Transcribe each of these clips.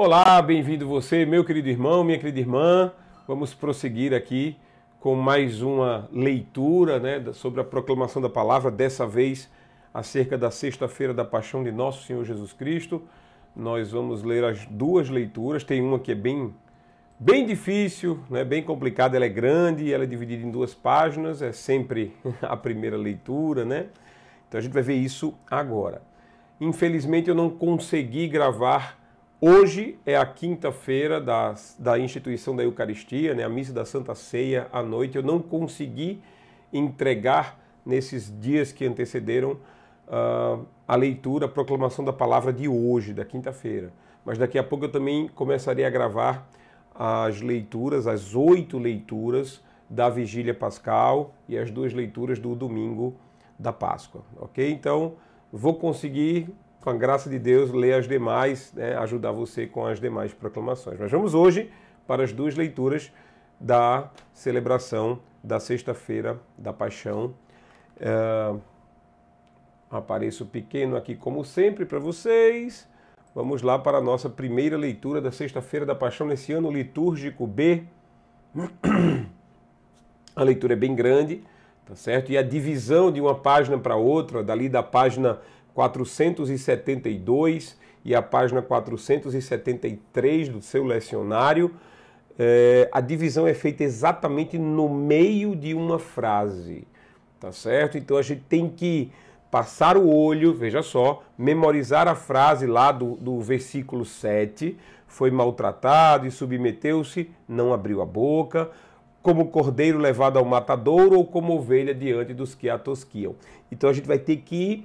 Olá, bem-vindo você, meu querido irmão, minha querida irmã. Vamos prosseguir aqui com mais uma leitura né, sobre a proclamação da palavra, dessa vez acerca da sexta-feira da paixão de nosso Senhor Jesus Cristo. Nós vamos ler as duas leituras, tem uma que é bem, bem difícil, né, bem complicada, ela é grande, ela é dividida em duas páginas, é sempre a primeira leitura, né? Então a gente vai ver isso agora. Infelizmente eu não consegui gravar Hoje é a quinta-feira da, da instituição da Eucaristia, né, a missa da Santa Ceia à noite. Eu não consegui entregar nesses dias que antecederam uh, a leitura, a proclamação da palavra de hoje, da quinta-feira. Mas daqui a pouco eu também começarei a gravar as leituras, as oito leituras da Vigília Pascal e as duas leituras do domingo da Páscoa, ok? Então, vou conseguir com a graça de Deus, ler as demais, né, ajudar você com as demais proclamações. Mas vamos hoje para as duas leituras da celebração da Sexta-feira da Paixão. Ah, apareço pequeno aqui, como sempre, para vocês. Vamos lá para a nossa primeira leitura da Sexta-feira da Paixão nesse ano litúrgico B. A leitura é bem grande, tá certo? E a divisão de uma página para outra, dali da página 472 e a página 473 do seu lecionário, é, a divisão é feita exatamente no meio de uma frase, tá certo? Então a gente tem que passar o olho, veja só, memorizar a frase lá do, do versículo 7, foi maltratado e submeteu-se, não abriu a boca, como cordeiro levado ao matadouro ou como ovelha diante dos que a tosquiam. Então a gente vai ter que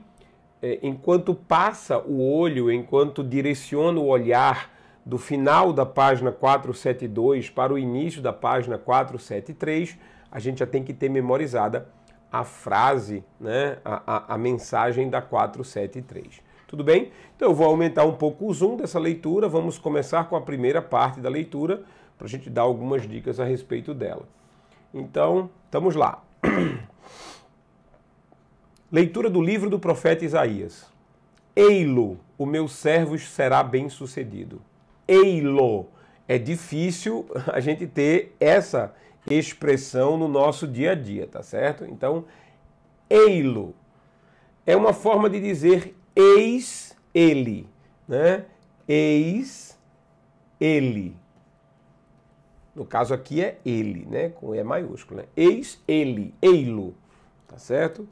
é, enquanto passa o olho, enquanto direciona o olhar do final da página 472 para o início da página 473, a gente já tem que ter memorizada a frase, né, a, a, a mensagem da 473. Tudo bem? Então eu vou aumentar um pouco o zoom dessa leitura, vamos começar com a primeira parte da leitura, para a gente dar algumas dicas a respeito dela. Então, estamos lá. Leitura do livro do profeta Isaías. Eilo, o meu servo será bem sucedido. Eilo. É difícil a gente ter essa expressão no nosso dia a dia, tá certo? Então, eilo é uma forma de dizer eis ele, né? Eis ele. No caso aqui é ele, né? Com E maiúsculo, né? Eis ele, eilo, tá certo?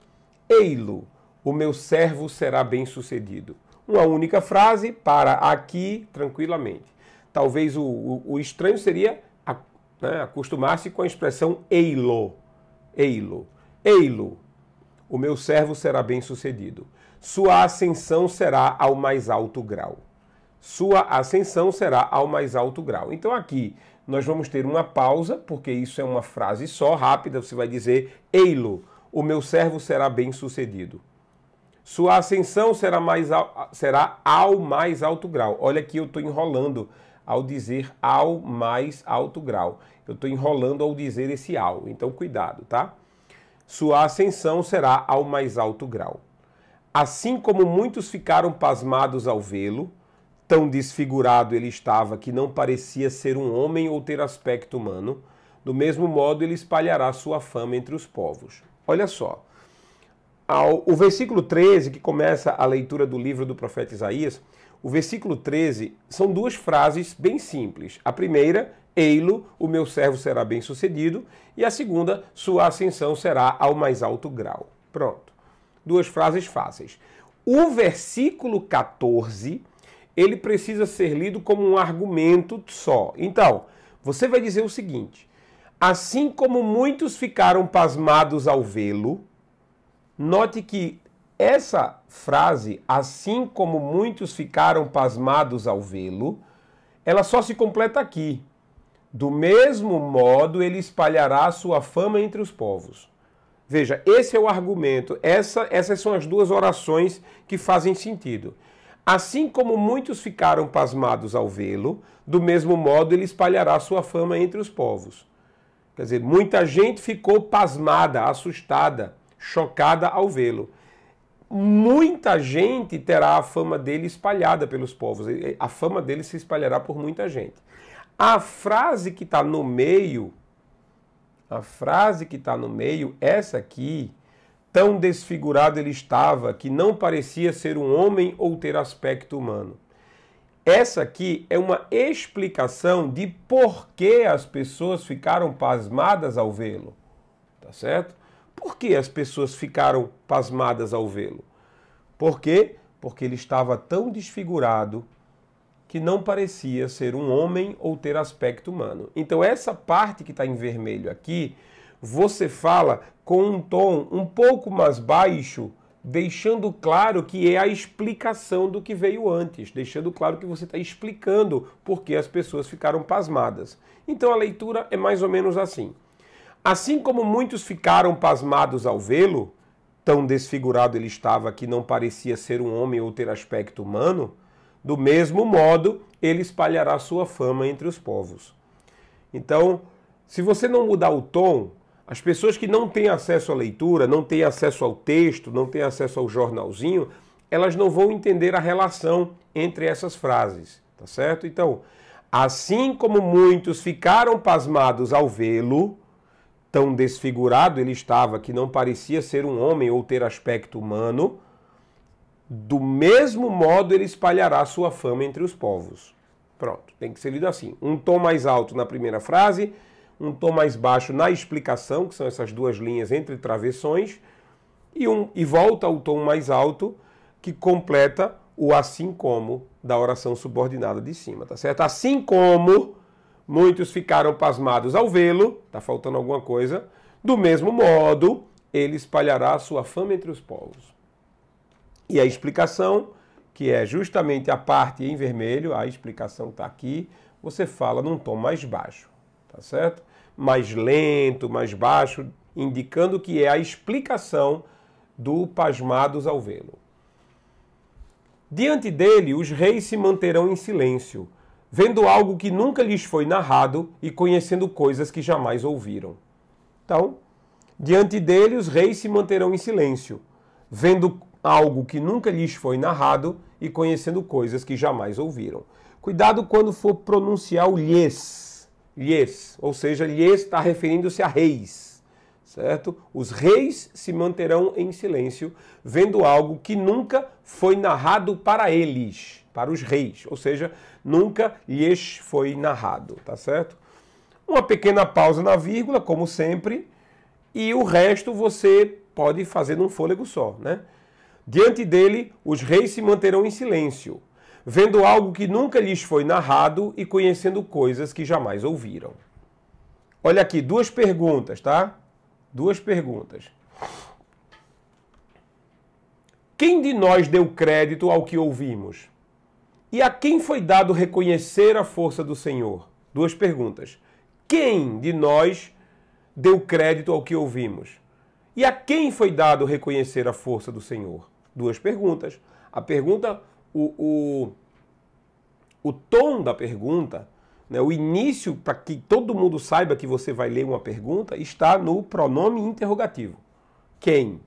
Eilo, o meu servo será bem-sucedido. Uma única frase para aqui tranquilamente. Talvez o, o, o estranho seria né, acostumar-se com a expressão Eilo. Eilo. ei o meu servo será bem-sucedido. Sua ascensão será ao mais alto grau. Sua ascensão será ao mais alto grau. Então aqui nós vamos ter uma pausa, porque isso é uma frase só, rápida, você vai dizer Eilo o meu servo será bem sucedido. Sua ascensão será, mais ao, será ao mais alto grau. Olha aqui eu estou enrolando ao dizer ao mais alto grau. Eu estou enrolando ao dizer esse ao, então cuidado, tá? Sua ascensão será ao mais alto grau. Assim como muitos ficaram pasmados ao vê-lo, tão desfigurado ele estava que não parecia ser um homem ou ter aspecto humano, do mesmo modo ele espalhará sua fama entre os povos. Olha só. o versículo 13, que começa a leitura do livro do profeta Isaías, o versículo 13 são duas frases bem simples. A primeira, Eilo, o meu servo será bem sucedido, e a segunda, sua ascensão será ao mais alto grau. Pronto. Duas frases fáceis. O versículo 14, ele precisa ser lido como um argumento só. Então, você vai dizer o seguinte: Assim como muitos ficaram pasmados ao vê-lo, note que essa frase, assim como muitos ficaram pasmados ao vê-lo, ela só se completa aqui. Do mesmo modo, ele espalhará sua fama entre os povos. Veja, esse é o argumento. Essa, essas são as duas orações que fazem sentido. Assim como muitos ficaram pasmados ao vê-lo, do mesmo modo ele espalhará sua fama entre os povos. Quer dizer, muita gente ficou pasmada, assustada, chocada ao vê-lo. Muita gente terá a fama dele espalhada pelos povos. A fama dele se espalhará por muita gente. A frase que está no meio, a frase que está no meio, essa aqui, tão desfigurado ele estava que não parecia ser um homem ou ter aspecto humano. Essa aqui é uma explicação de por que as pessoas ficaram pasmadas ao vê-lo. Tá certo? Por que as pessoas ficaram pasmadas ao vê-lo? Por quê? Porque ele estava tão desfigurado que não parecia ser um homem ou ter aspecto humano. Então, essa parte que está em vermelho aqui, você fala com um tom um pouco mais baixo deixando claro que é a explicação do que veio antes, deixando claro que você está explicando porque as pessoas ficaram pasmadas. Então a leitura é mais ou menos assim. Assim como muitos ficaram pasmados ao vê-lo, tão desfigurado ele estava que não parecia ser um homem ou ter aspecto humano, do mesmo modo ele espalhará sua fama entre os povos. Então, se você não mudar o tom, as pessoas que não têm acesso à leitura, não têm acesso ao texto, não têm acesso ao jornalzinho, elas não vão entender a relação entre essas frases, tá certo? Então, assim como muitos ficaram pasmados ao vê-lo, tão desfigurado ele estava que não parecia ser um homem ou ter aspecto humano, do mesmo modo ele espalhará sua fama entre os povos. Pronto, tem que ser lido assim. Um tom mais alto na primeira frase, um tom mais baixo na explicação, que são essas duas linhas entre travessões, e, um, e volta ao tom mais alto, que completa o assim como da oração subordinada de cima, tá certo? Assim como muitos ficaram pasmados ao vê-lo, tá faltando alguma coisa, do mesmo modo ele espalhará a sua fama entre os povos. E a explicação, que é justamente a parte em vermelho, a explicação está aqui, você fala num tom mais baixo tá certo? Mais lento, mais baixo, indicando que é a explicação do pasmados ao vê-lo. Diante dele, os reis se manterão em silêncio, vendo algo que nunca lhes foi narrado e conhecendo coisas que jamais ouviram. Então, diante dele, os reis se manterão em silêncio, vendo algo que nunca lhes foi narrado e conhecendo coisas que jamais ouviram. Cuidado quando for pronunciar o lhes lhes, ou seja, lhes está referindo-se a reis, certo? Os reis se manterão em silêncio, vendo algo que nunca foi narrado para eles, para os reis, ou seja, nunca lhes foi narrado, tá certo? Uma pequena pausa na vírgula, como sempre, e o resto você pode fazer num fôlego só, né? Diante dele, os reis se manterão em silêncio, vendo algo que nunca lhes foi narrado e conhecendo coisas que jamais ouviram. Olha aqui, duas perguntas, tá? Duas perguntas. Quem de nós deu crédito ao que ouvimos? E a quem foi dado reconhecer a força do Senhor? Duas perguntas. Quem de nós deu crédito ao que ouvimos? E a quem foi dado reconhecer a força do Senhor? Duas perguntas. A pergunta o, o, o tom da pergunta, né, o início para que todo mundo saiba que você vai ler uma pergunta, está no pronome interrogativo. Quem?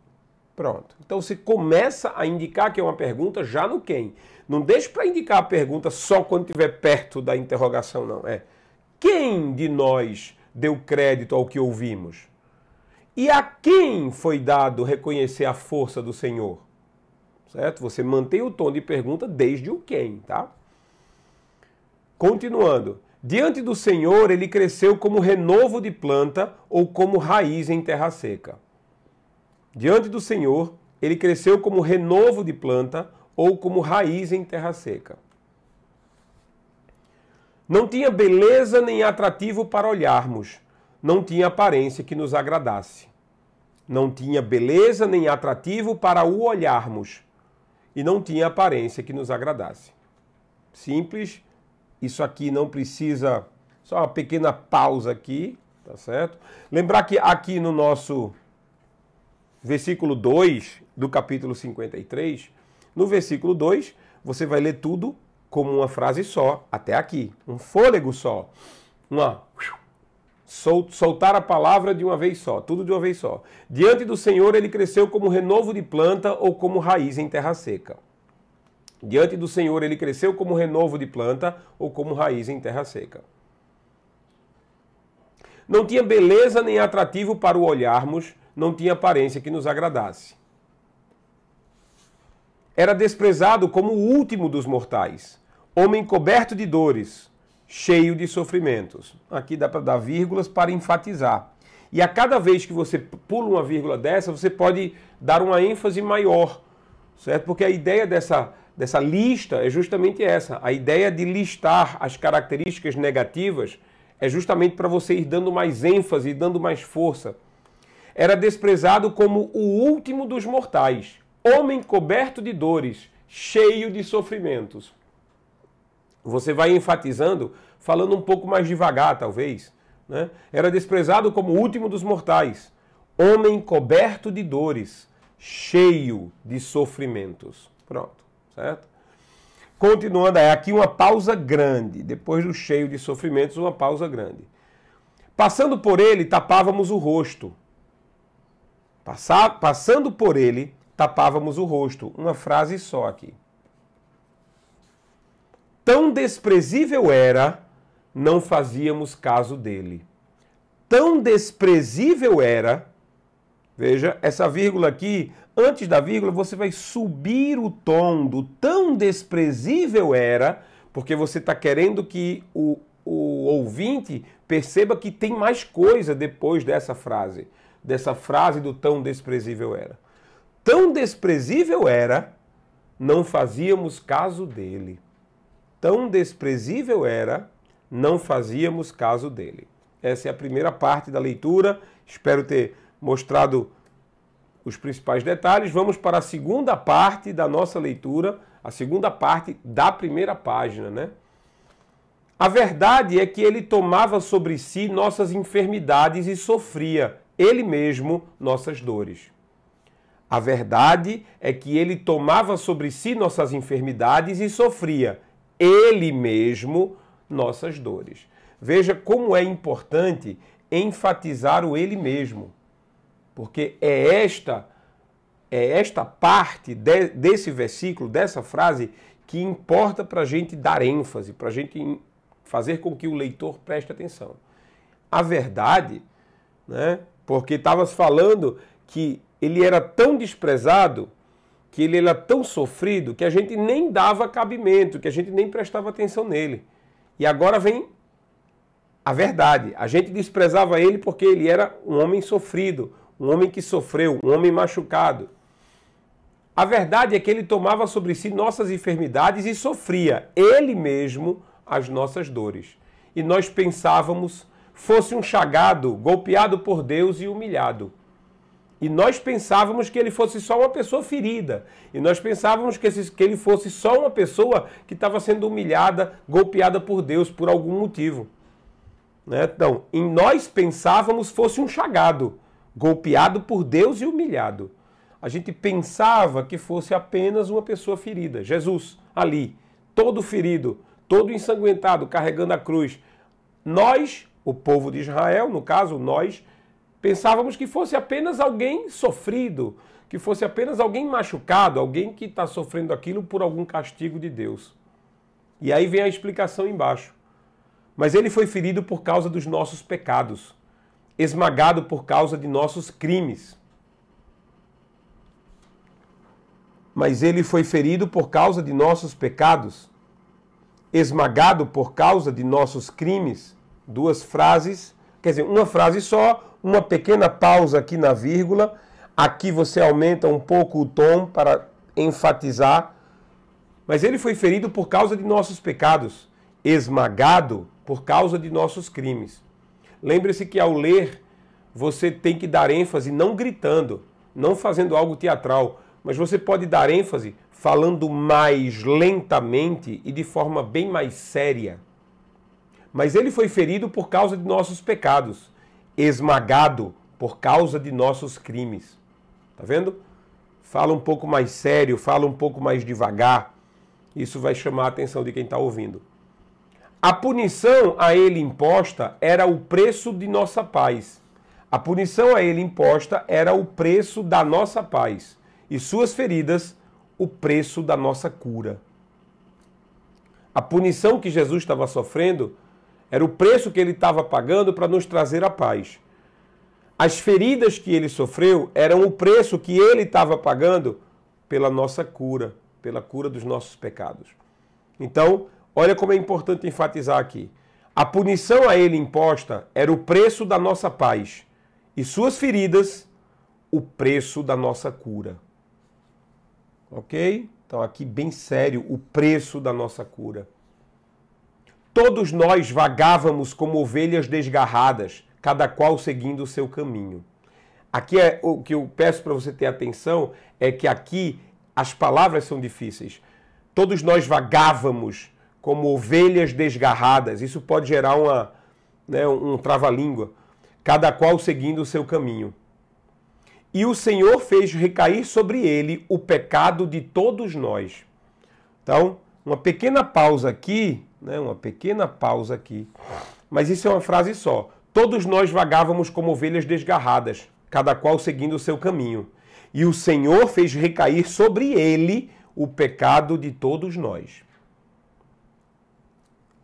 Pronto. Então você começa a indicar que é uma pergunta já no quem. Não deixe para indicar a pergunta só quando estiver perto da interrogação, não. É quem de nós deu crédito ao que ouvimos? E a quem foi dado reconhecer a força do Senhor? certo? Você mantém o tom de pergunta desde o quem, tá? Continuando. Diante do Senhor, ele cresceu como renovo de planta ou como raiz em terra seca. Diante do Senhor, ele cresceu como renovo de planta ou como raiz em terra seca. Não tinha beleza nem atrativo para olharmos, não tinha aparência que nos agradasse. Não tinha beleza nem atrativo para o olharmos, e não tinha aparência que nos agradasse. Simples, isso aqui não precisa. Só uma pequena pausa aqui, tá certo? Lembrar que aqui no nosso versículo 2 do capítulo 53, no versículo 2, você vai ler tudo como uma frase só, até aqui, um fôlego só. Uma soltar a palavra de uma vez só, tudo de uma vez só. Diante do Senhor ele cresceu como renovo de planta ou como raiz em terra seca. Diante do Senhor ele cresceu como renovo de planta ou como raiz em terra seca. Não tinha beleza nem atrativo para o olharmos, não tinha aparência que nos agradasse. Era desprezado como o último dos mortais, homem coberto de dores, cheio de sofrimentos. Aqui dá para dar vírgulas para enfatizar. E a cada vez que você pula uma vírgula dessa, você pode dar uma ênfase maior, certo? Porque a ideia dessa, dessa lista é justamente essa. A ideia de listar as características negativas é justamente para você ir dando mais ênfase, dando mais força. Era desprezado como o último dos mortais, homem coberto de dores, cheio de sofrimentos. Você vai enfatizando, falando um pouco mais devagar, talvez. Né? Era desprezado como o último dos mortais, homem coberto de dores, cheio de sofrimentos. Pronto, certo? Continuando, é aqui uma pausa grande. Depois do cheio de sofrimentos, uma pausa grande. Passando por ele, tapávamos o rosto. Passar, passando por ele, tapávamos o rosto. Uma frase só aqui. Tão desprezível era, não fazíamos caso dele. Tão desprezível era, veja, essa vírgula aqui, antes da vírgula você vai subir o tom do tão desprezível era, porque você está querendo que o, o ouvinte perceba que tem mais coisa depois dessa frase, dessa frase do tão desprezível era. Tão desprezível era, não fazíamos caso dele. Tão desprezível era, não fazíamos caso dele. Essa é a primeira parte da leitura. Espero ter mostrado os principais detalhes. Vamos para a segunda parte da nossa leitura, a segunda parte da primeira página, né? A verdade é que ele tomava sobre si nossas enfermidades e sofria, ele mesmo, nossas dores. A verdade é que ele tomava sobre si nossas enfermidades e sofria, ele mesmo nossas dores. Veja como é importante enfatizar o ele mesmo, porque é esta é esta parte de, desse versículo, dessa frase, que importa para a gente dar ênfase, para a gente fazer com que o leitor preste atenção. A verdade, né, porque estava falando que ele era tão desprezado que ele era tão sofrido que a gente nem dava cabimento, que a gente nem prestava atenção nele. E agora vem a verdade. A gente desprezava ele porque ele era um homem sofrido, um homem que sofreu, um homem machucado. A verdade é que ele tomava sobre si nossas enfermidades e sofria ele mesmo as nossas dores. E nós pensávamos fosse um chagado, golpeado por Deus e humilhado. E nós pensávamos que ele fosse só uma pessoa ferida. E nós pensávamos que, esse, que ele fosse só uma pessoa que estava sendo humilhada, golpeada por Deus por algum motivo. Né? Então, em nós pensávamos fosse um chagado, golpeado por Deus e humilhado. A gente pensava que fosse apenas uma pessoa ferida. Jesus, ali, todo ferido, todo ensanguentado, carregando a cruz. Nós, o povo de Israel, no caso, nós Pensávamos que fosse apenas alguém sofrido, que fosse apenas alguém machucado, alguém que está sofrendo aquilo por algum castigo de Deus. E aí vem a explicação embaixo. Mas ele foi ferido por causa dos nossos pecados, esmagado por causa de nossos crimes. Mas ele foi ferido por causa de nossos pecados, esmagado por causa de nossos crimes. Duas frases, quer dizer, uma frase só, uma pequena pausa aqui na vírgula. Aqui você aumenta um pouco o tom para enfatizar. Mas ele foi ferido por causa de nossos pecados, esmagado por causa de nossos crimes. Lembre-se que ao ler, você tem que dar ênfase não gritando, não fazendo algo teatral, mas você pode dar ênfase falando mais lentamente e de forma bem mais séria. Mas ele foi ferido por causa de nossos pecados esmagado por causa de nossos crimes. Tá vendo? Fala um pouco mais sério, fala um pouco mais devagar. Isso vai chamar a atenção de quem está ouvindo. A punição a ele imposta era o preço de nossa paz. A punição a ele imposta era o preço da nossa paz, e suas feridas, o preço da nossa cura. A punição que Jesus estava sofrendo era o preço que ele estava pagando para nos trazer a paz. As feridas que ele sofreu eram o preço que ele estava pagando pela nossa cura, pela cura dos nossos pecados. Então, olha como é importante enfatizar aqui. A punição a ele imposta era o preço da nossa paz, e suas feridas, o preço da nossa cura. Ok? Então, aqui, bem sério, o preço da nossa cura. Todos nós vagávamos como ovelhas desgarradas, cada qual seguindo o seu caminho. Aqui é o que eu peço para você ter atenção é que aqui as palavras são difíceis. Todos nós vagávamos como ovelhas desgarradas. Isso pode gerar uma, né, um trava-língua. Cada qual seguindo o seu caminho. E o Senhor fez recair sobre ele o pecado de todos nós. Então, uma pequena pausa aqui né? uma pequena pausa aqui. Mas isso é uma frase só. Todos nós vagávamos como ovelhas desgarradas, cada qual seguindo o seu caminho. E o Senhor fez recair sobre ele o pecado de todos nós.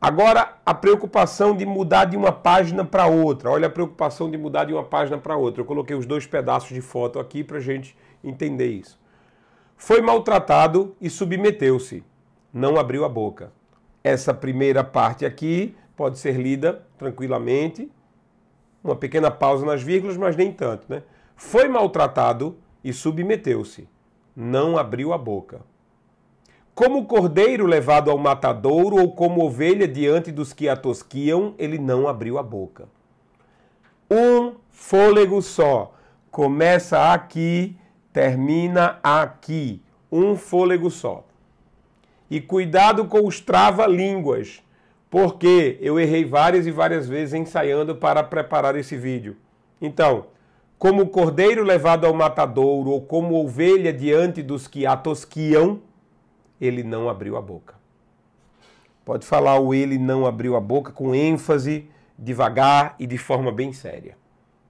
Agora, a preocupação de mudar de uma página para outra. Olha a preocupação de mudar de uma página para outra. Eu coloquei os dois pedaços de foto aqui para a gente entender isso. Foi maltratado e submeteu-se. Não abriu a boca. Essa primeira parte aqui pode ser lida tranquilamente. Uma pequena pausa nas vírgulas, mas nem tanto, né? Foi maltratado e submeteu-se. Não abriu a boca. Como cordeiro levado ao matadouro ou como ovelha diante dos que a tosquiam, ele não abriu a boca. Um fôlego só. Começa aqui, termina aqui. Um fôlego só. E cuidado com os trava-línguas, porque eu errei várias e várias vezes ensaiando para preparar esse vídeo. Então, como cordeiro levado ao matadouro ou como ovelha diante dos que a tosquiam, ele não abriu a boca. Pode falar o ele não abriu a boca com ênfase, devagar e de forma bem séria.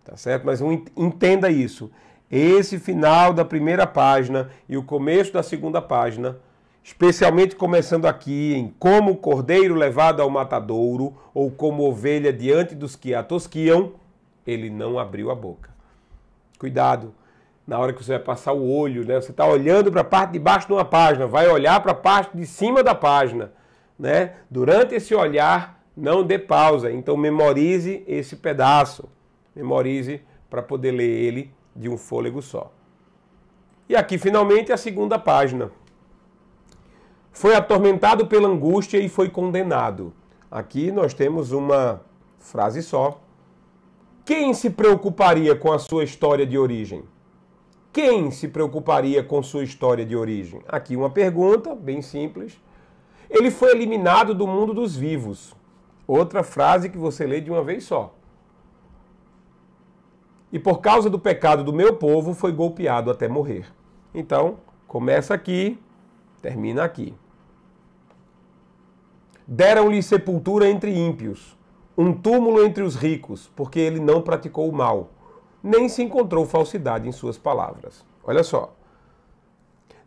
Tá certo? Mas entenda isso. Esse final da primeira página e o começo da segunda página especialmente começando aqui em como cordeiro levado ao matadouro ou como ovelha diante dos que a tosquiam, ele não abriu a boca. Cuidado na hora que você vai passar o olho, né? Você está olhando para a parte de baixo de uma página, vai olhar para a parte de cima da página, né? Durante esse olhar, não dê pausa. Então memorize esse pedaço, memorize para poder ler ele de um fôlego só. E aqui finalmente a segunda página. Foi atormentado pela angústia e foi condenado. Aqui nós temos uma frase só. Quem se preocuparia com a sua história de origem? Quem se preocuparia com sua história de origem? Aqui uma pergunta, bem simples. Ele foi eliminado do mundo dos vivos. Outra frase que você lê de uma vez só. E por causa do pecado do meu povo foi golpeado até morrer. Então, começa aqui, Termina aqui. Deram-lhe sepultura entre ímpios, um túmulo entre os ricos, porque ele não praticou o mal, nem se encontrou falsidade em suas palavras. Olha só.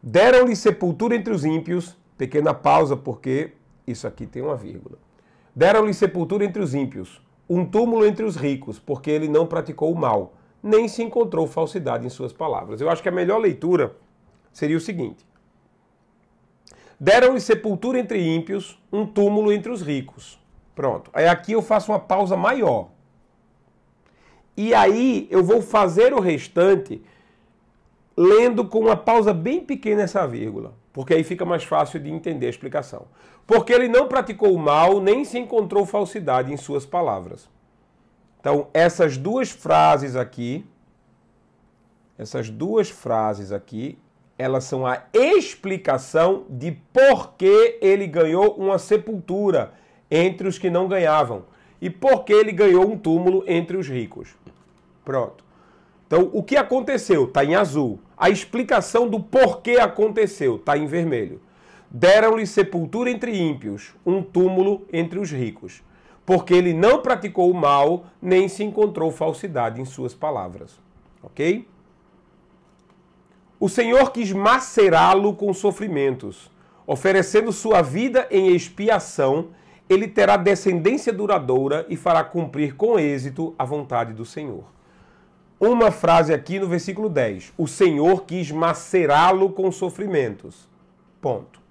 Deram-lhe sepultura entre os ímpios, pequena pausa, porque isso aqui tem uma vírgula. Deram-lhe sepultura entre os ímpios, um túmulo entre os ricos, porque ele não praticou o mal, nem se encontrou falsidade em suas palavras. Eu acho que a melhor leitura seria o seguinte: Deram-lhe sepultura entre ímpios, um túmulo entre os ricos. Pronto. Aí aqui eu faço uma pausa maior. E aí eu vou fazer o restante lendo com uma pausa bem pequena essa vírgula, porque aí fica mais fácil de entender a explicação. Porque ele não praticou o mal, nem se encontrou falsidade em suas palavras. Então, essas duas frases aqui, essas duas frases aqui, elas são a explicação de por que ele ganhou uma sepultura entre os que não ganhavam e por que ele ganhou um túmulo entre os ricos. Pronto. Então, o que aconteceu está em azul. A explicação do porquê aconteceu está em vermelho. Deram-lhe sepultura entre ímpios, um túmulo entre os ricos, porque ele não praticou o mal, nem se encontrou falsidade em suas palavras. Ok? O Senhor quis macerá-lo com sofrimentos. Oferecendo sua vida em expiação, ele terá descendência duradoura e fará cumprir com êxito a vontade do Senhor. Uma frase aqui no versículo 10. O Senhor quis macerá-lo com sofrimentos. Ponto.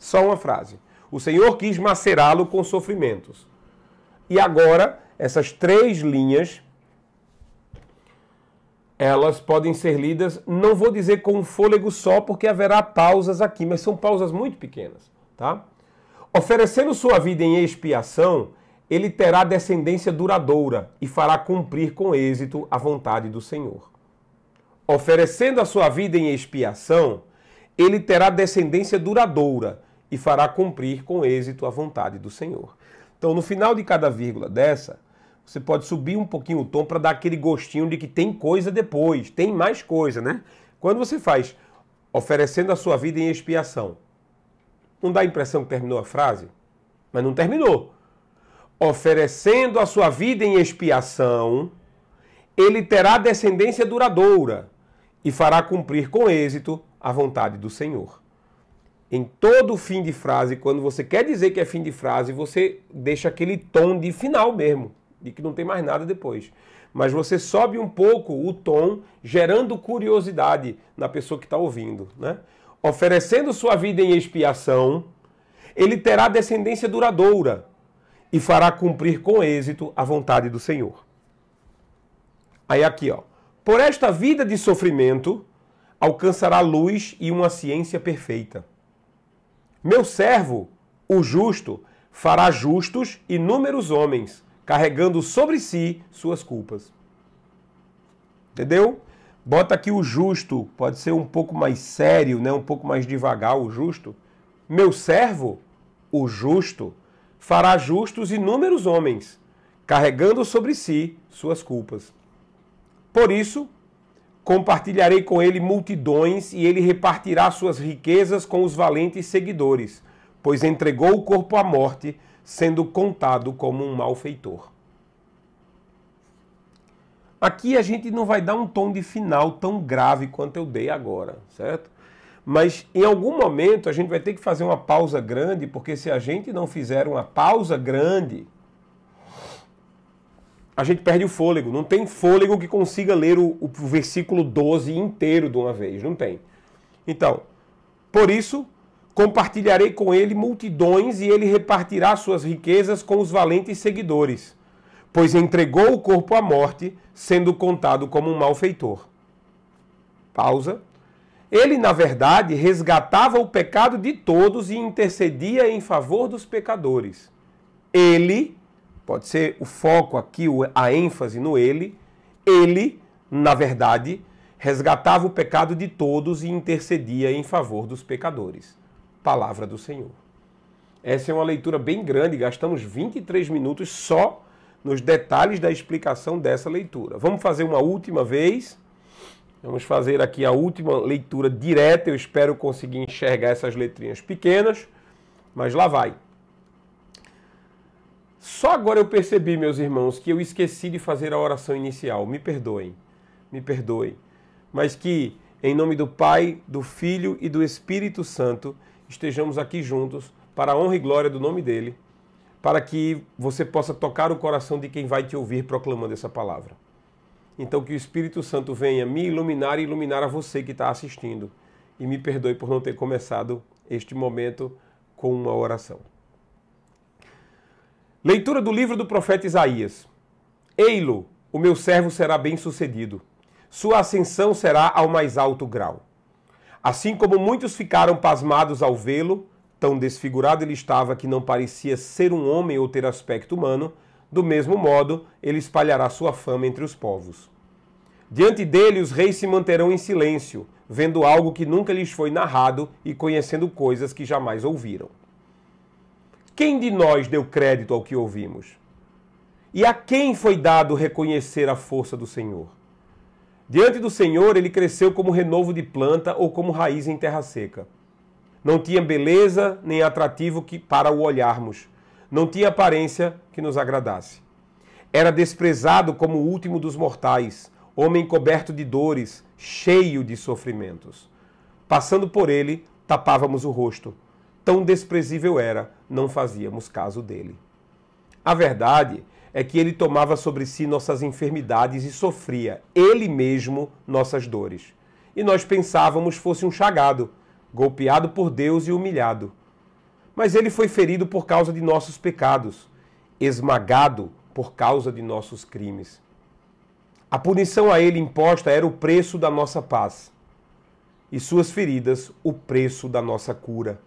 Só uma frase. O Senhor quis macerá-lo com sofrimentos. E agora, essas três linhas elas podem ser lidas, não vou dizer com um fôlego só, porque haverá pausas aqui, mas são pausas muito pequenas, tá? Oferecendo sua vida em expiação, ele terá descendência duradoura e fará cumprir com êxito a vontade do Senhor. Oferecendo a sua vida em expiação, ele terá descendência duradoura e fará cumprir com êxito a vontade do Senhor. Então, no final de cada vírgula dessa, você pode subir um pouquinho o tom para dar aquele gostinho de que tem coisa depois, tem mais coisa, né? Quando você faz oferecendo a sua vida em expiação, não dá a impressão que terminou a frase? Mas não terminou. Oferecendo a sua vida em expiação, ele terá descendência duradoura e fará cumprir com êxito a vontade do Senhor. Em todo fim de frase, quando você quer dizer que é fim de frase, você deixa aquele tom de final mesmo e que não tem mais nada depois. Mas você sobe um pouco o tom, gerando curiosidade na pessoa que está ouvindo. Né? Oferecendo sua vida em expiação, ele terá descendência duradoura e fará cumprir com êxito a vontade do Senhor. Aí aqui, ó. Por esta vida de sofrimento, alcançará luz e uma ciência perfeita. Meu servo, o justo, fará justos inúmeros homens carregando sobre si suas culpas. Entendeu? Bota aqui o justo, pode ser um pouco mais sério, né? um pouco mais devagar, o justo. Meu servo, o justo, fará justos inúmeros homens, carregando sobre si suas culpas. Por isso, compartilharei com ele multidões e ele repartirá suas riquezas com os valentes seguidores, pois entregou o corpo à morte sendo contado como um malfeitor. Aqui a gente não vai dar um tom de final tão grave quanto eu dei agora, certo? Mas em algum momento a gente vai ter que fazer uma pausa grande, porque se a gente não fizer uma pausa grande, a gente perde o fôlego. Não tem fôlego que consiga ler o, o versículo 12 inteiro de uma vez, não tem. Então, por isso, Compartilharei com ele multidões e ele repartirá suas riquezas com os valentes seguidores, pois entregou o corpo à morte, sendo contado como um malfeitor. Pausa. Ele, na verdade, resgatava o pecado de todos e intercedia em favor dos pecadores. Ele, pode ser o foco aqui, a ênfase no ele, ele, na verdade, resgatava o pecado de todos e intercedia em favor dos pecadores palavra do Senhor. Essa é uma leitura bem grande, gastamos 23 minutos só nos detalhes da explicação dessa leitura. Vamos fazer uma última vez. Vamos fazer aqui a última leitura direta. Eu espero conseguir enxergar essas letrinhas pequenas, mas lá vai. Só agora eu percebi, meus irmãos, que eu esqueci de fazer a oração inicial. Me perdoem, me perdoem. Mas que, em nome do Pai, do Filho e do Espírito Santo, estejamos aqui juntos para a honra e glória do nome dele, para que você possa tocar o coração de quem vai te ouvir proclamando essa palavra. Então, que o Espírito Santo venha me iluminar e iluminar a você que está assistindo. E me perdoe por não ter começado este momento com uma oração. Leitura do livro do profeta Isaías. Eilo, o meu servo será bem-sucedido. Sua ascensão será ao mais alto grau. Assim como muitos ficaram pasmados ao vê-lo, tão desfigurado ele estava que não parecia ser um homem ou ter aspecto humano, do mesmo modo ele espalhará sua fama entre os povos. Diante dele, os reis se manterão em silêncio, vendo algo que nunca lhes foi narrado e conhecendo coisas que jamais ouviram. Quem de nós deu crédito ao que ouvimos? E a quem foi dado reconhecer a força do Senhor? Diante do Senhor, ele cresceu como renovo de planta ou como raiz em terra seca. Não tinha beleza nem atrativo que para o olharmos. Não tinha aparência que nos agradasse. Era desprezado como o último dos mortais, homem coberto de dores, cheio de sofrimentos. Passando por ele, tapávamos o rosto. Tão desprezível era, não fazíamos caso dele. A verdade é que ele tomava sobre si nossas enfermidades e sofria ele mesmo nossas dores. E nós pensávamos fosse um chagado, golpeado por Deus e humilhado. Mas ele foi ferido por causa de nossos pecados, esmagado por causa de nossos crimes. A punição a ele imposta era o preço da nossa paz, e suas feridas o preço da nossa cura.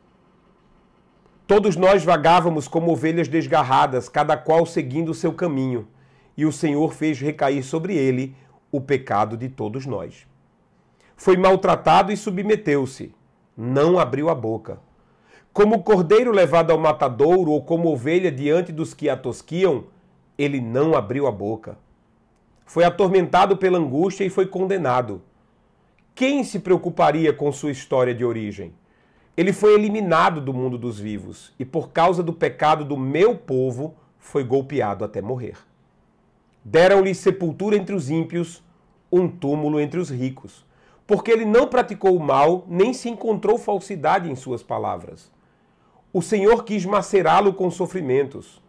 Todos nós vagávamos como ovelhas desgarradas, cada qual seguindo o seu caminho, e o Senhor fez recair sobre ele o pecado de todos nós. Foi maltratado e submeteu-se, não abriu a boca. Como cordeiro levado ao matadouro ou como ovelha diante dos que a tosquiam, ele não abriu a boca. Foi atormentado pela angústia e foi condenado. Quem se preocuparia com sua história de origem? Ele foi eliminado do mundo dos vivos e, por causa do pecado do meu povo, foi golpeado até morrer. Deram-lhe sepultura entre os ímpios, um túmulo entre os ricos, porque ele não praticou o mal, nem se encontrou falsidade em suas palavras. O Senhor quis macerá-lo com sofrimentos.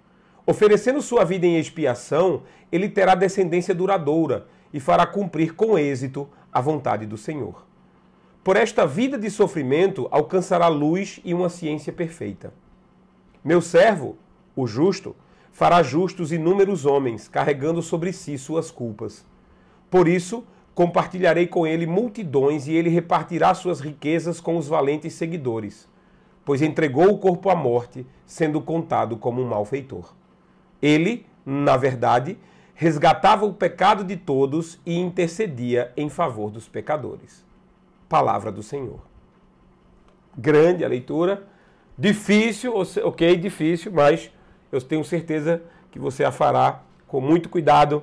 Oferecendo sua vida em expiação, ele terá descendência duradoura e fará cumprir com êxito a vontade do Senhor. Por esta vida de sofrimento alcançará luz e uma ciência perfeita. Meu servo, o justo, fará justos inúmeros homens, carregando sobre si suas culpas. Por isso, compartilharei com ele multidões e ele repartirá suas riquezas com os valentes seguidores, pois entregou o corpo à morte, sendo contado como um malfeitor. Ele, na verdade, resgatava o pecado de todos e intercedia em favor dos pecadores palavra do Senhor. Grande a leitura, difícil, ok, difícil, mas eu tenho certeza que você a fará com muito cuidado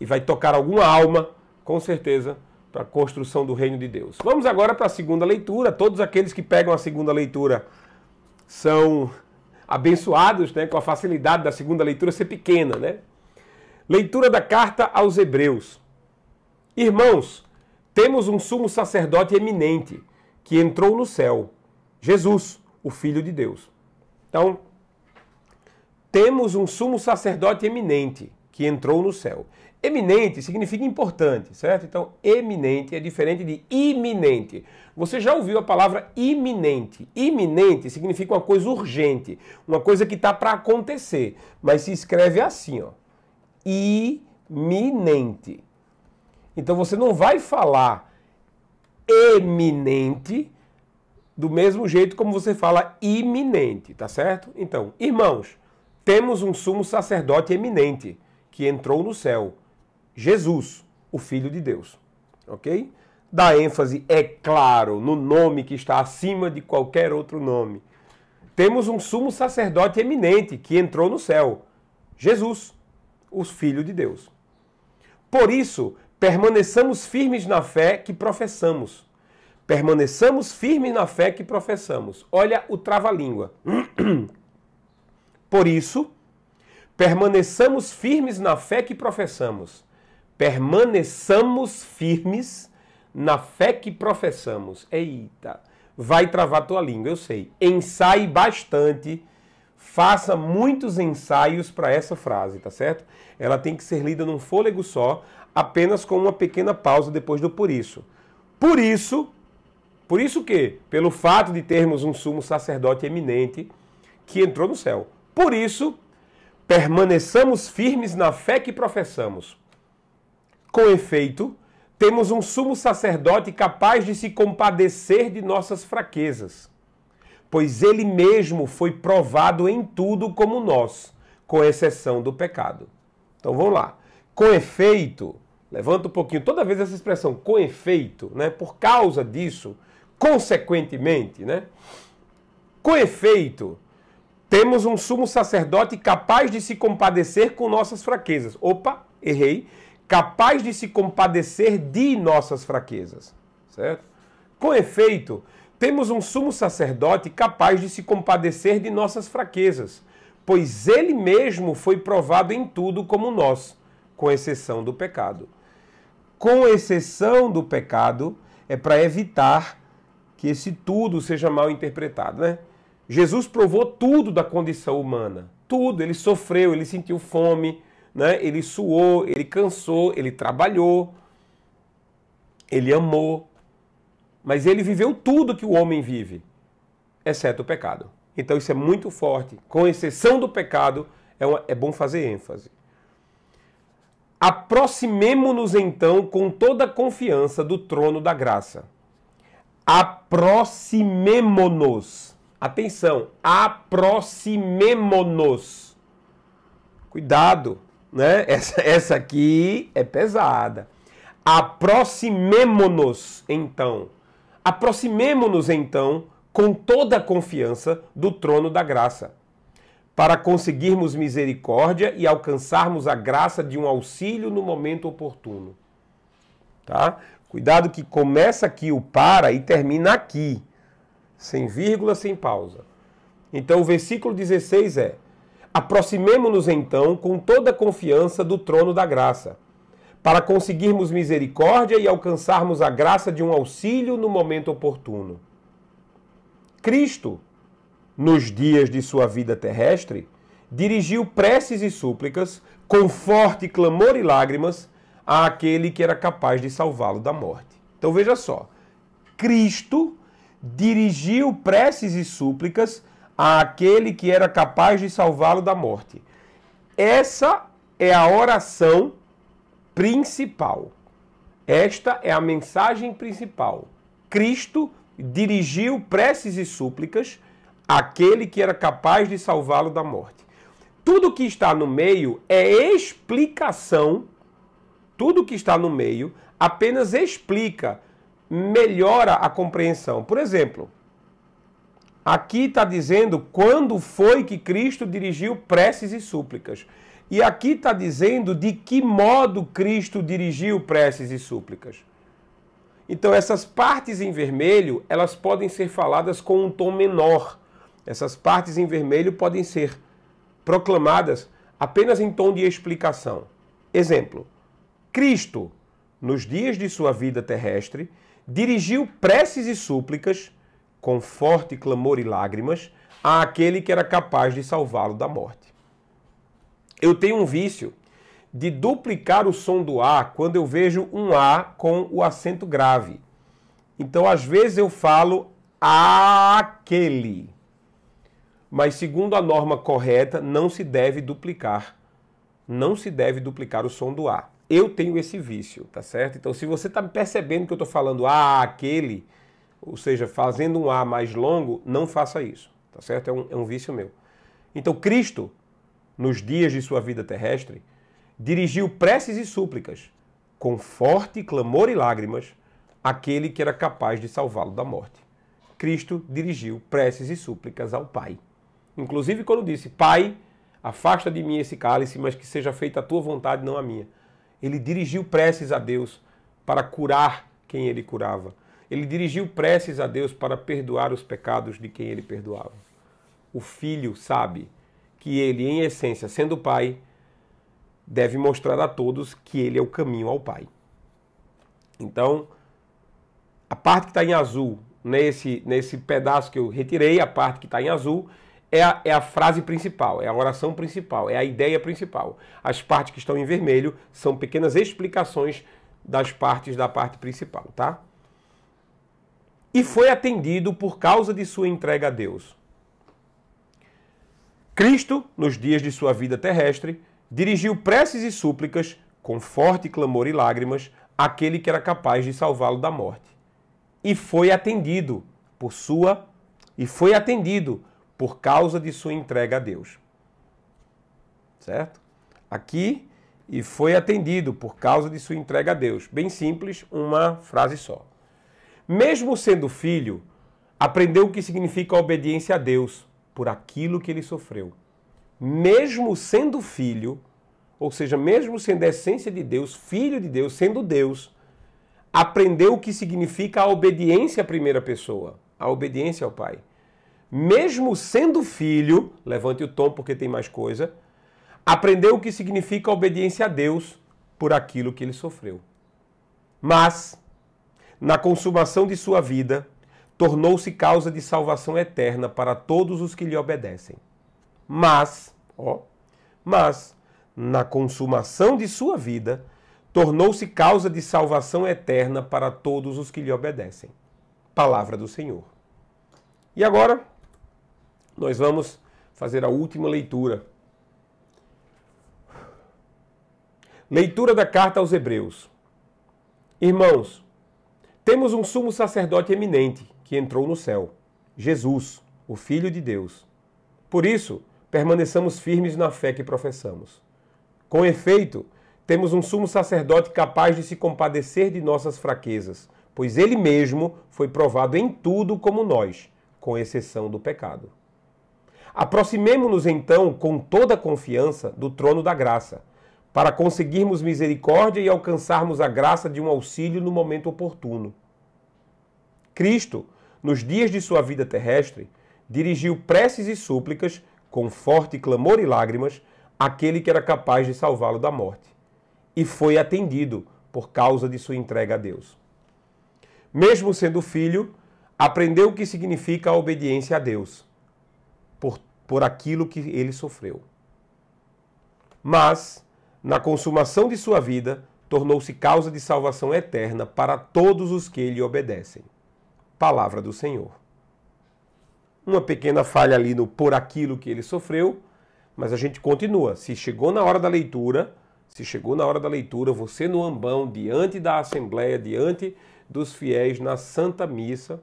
e vai tocar alguma alma, com certeza, para a construção do reino de Deus. Vamos agora para a segunda leitura. Todos aqueles que pegam a segunda leitura são abençoados né, com a facilidade da segunda leitura ser pequena. Né? Leitura da carta aos Hebreus. Irmãos, temos um sumo sacerdote eminente que entrou no céu, Jesus, o Filho de Deus. Então, temos um sumo sacerdote eminente que entrou no céu. Eminente significa importante, certo? Então, eminente é diferente de iminente. Você já ouviu a palavra iminente? Iminente significa uma coisa urgente, uma coisa que está para acontecer, mas se escreve assim, ó. Iminente. Então você não vai falar eminente do mesmo jeito como você fala iminente, tá certo? Então, irmãos, temos um sumo sacerdote eminente que entrou no céu, Jesus, o Filho de Deus, ok? Dá ênfase, é claro, no nome que está acima de qualquer outro nome. Temos um sumo sacerdote eminente que entrou no céu, Jesus, o Filho de Deus. Por isso, permaneçamos firmes na fé que professamos. Permaneçamos firmes na fé que professamos. Olha o trava-língua. Por isso, permaneçamos firmes na fé que professamos. Permaneçamos firmes na fé que professamos. Eita, vai travar tua língua, eu sei. Ensaie bastante faça muitos ensaios para essa frase, tá certo? Ela tem que ser lida num fôlego só apenas com uma pequena pausa depois do por isso. Por isso, por isso que, pelo fato de termos um sumo sacerdote eminente que entrou no céu. Por isso, permaneçamos firmes na fé que professamos. Com efeito, temos um sumo sacerdote capaz de se compadecer de nossas fraquezas, pois ele mesmo foi provado em tudo como nós, com exceção do pecado. Então vamos lá com efeito, levanta um pouquinho, toda vez essa expressão com efeito, né? Por causa disso, consequentemente, né? Com efeito, temos um sumo sacerdote capaz de se compadecer com nossas fraquezas. Opa, errei. Capaz de se compadecer de nossas fraquezas, certo? Com efeito, temos um sumo sacerdote capaz de se compadecer de nossas fraquezas, pois ele mesmo foi provado em tudo como nós com exceção do pecado. Com exceção do pecado é para evitar que esse tudo seja mal interpretado, né? Jesus provou tudo da condição humana, tudo. Ele sofreu, ele sentiu fome, né? Ele suou, ele cansou, ele trabalhou, ele amou, mas ele viveu tudo que o homem vive, exceto o pecado. Então isso é muito forte. Com exceção do pecado, é, é bom fazer ênfase. Aproximemo-nos então com toda confiança do trono da graça. Aproximemo-nos. Atenção, aproximemo-nos. Cuidado, né? Essa, essa aqui é pesada. Aproximemo-nos então. Aproximemo-nos então com toda confiança do trono da graça para conseguirmos misericórdia e alcançarmos a graça de um auxílio no momento oportuno. Tá? Cuidado que começa aqui o para e termina aqui, sem vírgula, sem pausa. Então o versículo 16 é: Aproximemo-nos então com toda confiança do trono da graça, para conseguirmos misericórdia e alcançarmos a graça de um auxílio no momento oportuno. Cristo nos dias de sua vida terrestre, dirigiu preces e súplicas, com forte clamor e lágrimas, àquele que era capaz de salvá-lo da morte. Então veja só, Cristo dirigiu preces e súplicas àquele que era capaz de salvá-lo da morte. Essa é a oração principal. Esta é a mensagem principal. Cristo dirigiu preces e súplicas aquele que era capaz de salvá-lo da morte. Tudo que está no meio é explicação. Tudo que está no meio apenas explica, melhora a compreensão. Por exemplo, aqui está dizendo quando foi que Cristo dirigiu preces e súplicas. E aqui está dizendo de que modo Cristo dirigiu preces e súplicas. Então essas partes em vermelho, elas podem ser faladas com um tom menor essas partes em vermelho podem ser proclamadas apenas em tom de explicação. Exemplo: Cristo, nos dias de sua vida terrestre, dirigiu preces e súplicas, com forte clamor e lágrimas, àquele que era capaz de salvá-lo da morte. Eu tenho um vício de duplicar o som do A quando eu vejo um A com o acento grave. Então, às vezes, eu falo aquele mas segundo a norma correta, não se deve duplicar. Não se deve duplicar o som do A. Eu tenho esse vício, tá certo? Então, se você está percebendo que eu estou falando A, ah, aquele, ou seja, fazendo um A mais longo, não faça isso, tá certo? É um, é um vício meu. Então, Cristo, nos dias de sua vida terrestre, dirigiu preces e súplicas, com forte clamor e lágrimas, àquele que era capaz de salvá-lo da morte. Cristo dirigiu preces e súplicas ao Pai. Inclusive quando disse, Pai, afasta de mim esse cálice, mas que seja feita a tua vontade, não a minha. Ele dirigiu preces a Deus para curar quem ele curava. Ele dirigiu preces a Deus para perdoar os pecados de quem ele perdoava. O filho sabe que ele, em essência, sendo pai, deve mostrar a todos que ele é o caminho ao pai. Então, a parte que está em azul, nesse, nesse pedaço que eu retirei, a parte que está em azul, é a, é a, frase principal, é a oração principal, é a ideia principal. As partes que estão em vermelho são pequenas explicações das partes da parte principal, tá? E foi atendido por causa de sua entrega a Deus. Cristo, nos dias de sua vida terrestre, dirigiu preces e súplicas, com forte clamor e lágrimas, àquele que era capaz de salvá-lo da morte. E foi atendido por sua e foi atendido por causa de sua entrega a Deus. Certo? Aqui, e foi atendido por causa de sua entrega a Deus. Bem simples, uma frase só. Mesmo sendo filho, aprendeu o que significa a obediência a Deus por aquilo que ele sofreu. Mesmo sendo filho, ou seja, mesmo sendo a essência de Deus, filho de Deus, sendo Deus, aprendeu o que significa a obediência à primeira pessoa, a obediência ao Pai mesmo sendo filho, levante o tom porque tem mais coisa, aprendeu o que significa obediência a Deus por aquilo que ele sofreu. Mas, na consumação de sua vida, tornou-se causa de salvação eterna para todos os que lhe obedecem. Mas, ó, mas, na consumação de sua vida, tornou-se causa de salvação eterna para todos os que lhe obedecem. Palavra do Senhor. E agora, nós vamos fazer a última leitura. Leitura da carta aos Hebreus. Irmãos, temos um sumo sacerdote eminente que entrou no céu, Jesus, o Filho de Deus. Por isso, permaneçamos firmes na fé que professamos. Com efeito, temos um sumo sacerdote capaz de se compadecer de nossas fraquezas, pois ele mesmo foi provado em tudo como nós, com exceção do pecado. Aproximemo-nos então com toda confiança do trono da graça, para conseguirmos misericórdia e alcançarmos a graça de um auxílio no momento oportuno. Cristo, nos dias de sua vida terrestre, dirigiu preces e súplicas, com forte clamor e lágrimas, àquele que era capaz de salvá-lo da morte. E foi atendido por causa de sua entrega a Deus. Mesmo sendo filho, aprendeu o que significa a obediência a Deus por, por aquilo que ele sofreu. Mas, na consumação de sua vida, tornou-se causa de salvação eterna para todos os que lhe obedecem. Palavra do Senhor. Uma pequena falha ali no por aquilo que ele sofreu, mas a gente continua. Se chegou na hora da leitura, se chegou na hora da leitura, você no ambão, diante da Assembleia, diante dos fiéis na Santa Missa,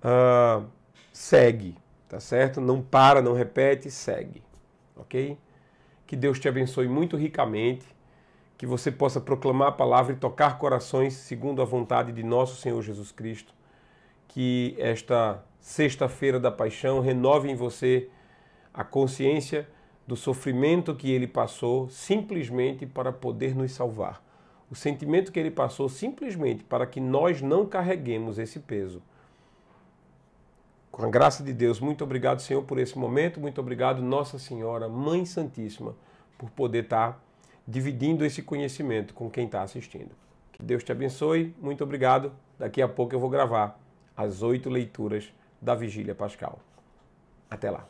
uh, segue. Tá certo? Não para, não repete, segue. Ok? Que Deus te abençoe muito ricamente, que você possa proclamar a palavra e tocar corações segundo a vontade de nosso Senhor Jesus Cristo. Que esta sexta-feira da paixão renove em você a consciência do sofrimento que ele passou simplesmente para poder nos salvar. O sentimento que ele passou simplesmente para que nós não carreguemos esse peso. Com a graça de Deus, muito obrigado, Senhor, por esse momento. Muito obrigado, Nossa Senhora, Mãe Santíssima, por poder estar tá dividindo esse conhecimento com quem está assistindo. Que Deus te abençoe. Muito obrigado. Daqui a pouco eu vou gravar as oito leituras da Vigília Pascal. Até lá.